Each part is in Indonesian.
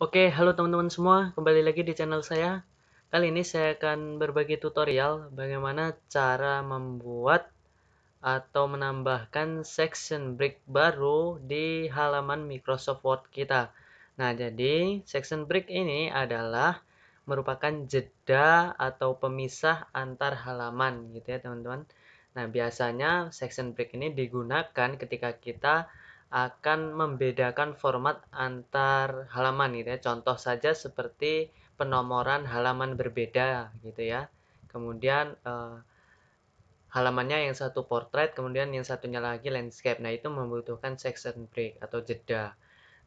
Oke, halo teman-teman semua, kembali lagi di channel saya. Kali ini saya akan berbagi tutorial bagaimana cara membuat atau menambahkan section break baru di halaman Microsoft Word kita. Nah, jadi section break ini adalah merupakan jeda atau pemisah antar halaman gitu ya, teman-teman. Nah, biasanya section break ini digunakan ketika kita akan membedakan format antar halaman gitu ya. Contoh saja seperti penomoran halaman berbeda gitu ya. Kemudian eh, halamannya yang satu portrait, kemudian yang satunya lagi landscape. Nah, itu membutuhkan section break atau jeda.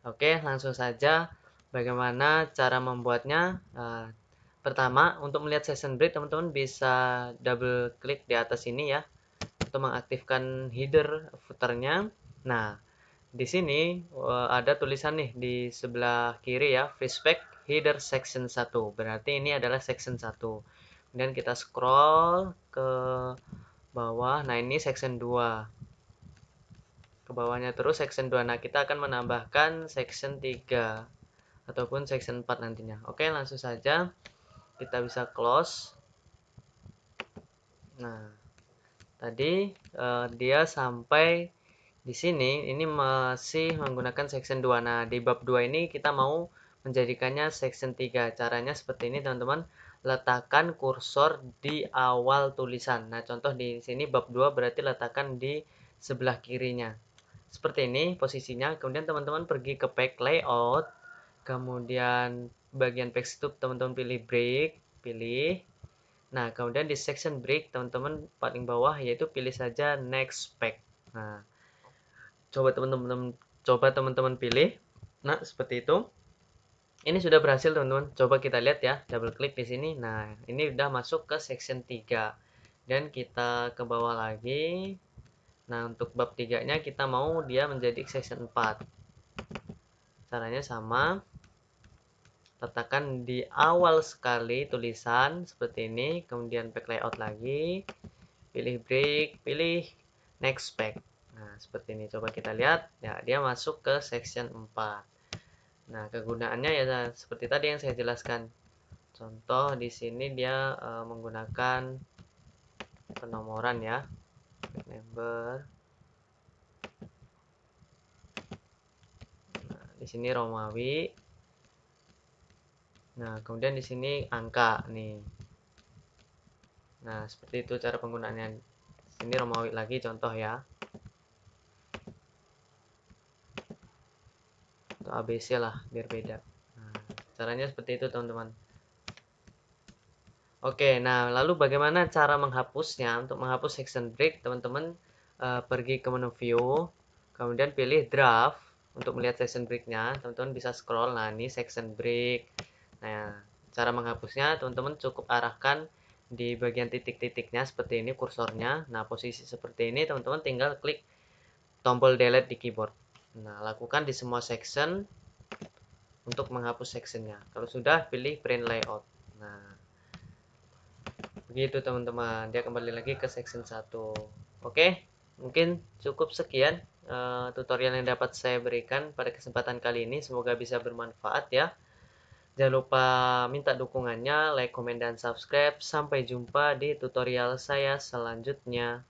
Oke, langsung saja bagaimana cara membuatnya. Eh, pertama, untuk melihat section break, teman-teman bisa double klik di atas ini ya untuk mengaktifkan header footernya. Nah, di sini eh, ada tulisan nih di sebelah kiri ya pack header section 1 berarti ini adalah section 1 kemudian kita scroll ke bawah nah ini section 2 ke bawahnya terus section 2 nah kita akan menambahkan section 3 ataupun section 4 nantinya oke langsung saja kita bisa close nah tadi uh, dia sampai di sini ini masih menggunakan section 2. Nah, di bab 2 ini kita mau menjadikannya section 3. Caranya seperti ini, teman-teman. Letakkan kursor di awal tulisan. Nah, contoh di sini bab 2 berarti letakkan di sebelah kirinya. Seperti ini posisinya. Kemudian teman-teman pergi ke pack layout, kemudian bagian pack setup teman-teman pilih break, pilih. Nah, kemudian di section break teman-teman paling bawah yaitu pilih saja next pack. Nah, coba teman-teman coba teman-teman pilih nah seperti itu ini sudah berhasil teman-teman coba kita lihat ya double klik di sini nah ini sudah masuk ke section 3 dan kita ke bawah lagi nah untuk bab 3 nya kita mau dia menjadi section 4 caranya sama letakkan di awal sekali tulisan seperti ini kemudian back layout lagi pilih break pilih next pack Nah, seperti ini. Coba kita lihat. Ya, dia masuk ke section 4. Nah, kegunaannya ya nah, seperti tadi yang saya jelaskan. Contoh di sini dia e, menggunakan penomoran ya. Member. Nah, di sini Romawi. Nah, kemudian di sini angka nih. Nah, seperti itu cara penggunaannya. Di Romawi lagi contoh ya. ABC lah biar beda nah, caranya seperti itu teman-teman Oke nah lalu bagaimana cara menghapusnya untuk menghapus section break teman-teman uh, pergi ke menu view kemudian pilih draft untuk melihat section breaknya teman-teman bisa scroll nah ini section break nah cara menghapusnya teman-teman cukup arahkan di bagian titik-titiknya seperti ini kursornya nah posisi seperti ini teman-teman tinggal klik tombol delete di keyboard Nah, lakukan di semua section untuk menghapus sectionnya. Kalau sudah, pilih print layout. Nah, begitu teman-teman. Dia kembali lagi ke section 1. Oke, mungkin cukup sekian uh, tutorial yang dapat saya berikan pada kesempatan kali ini. Semoga bisa bermanfaat ya. Jangan lupa minta dukungannya, like, komen, dan subscribe. Sampai jumpa di tutorial saya selanjutnya.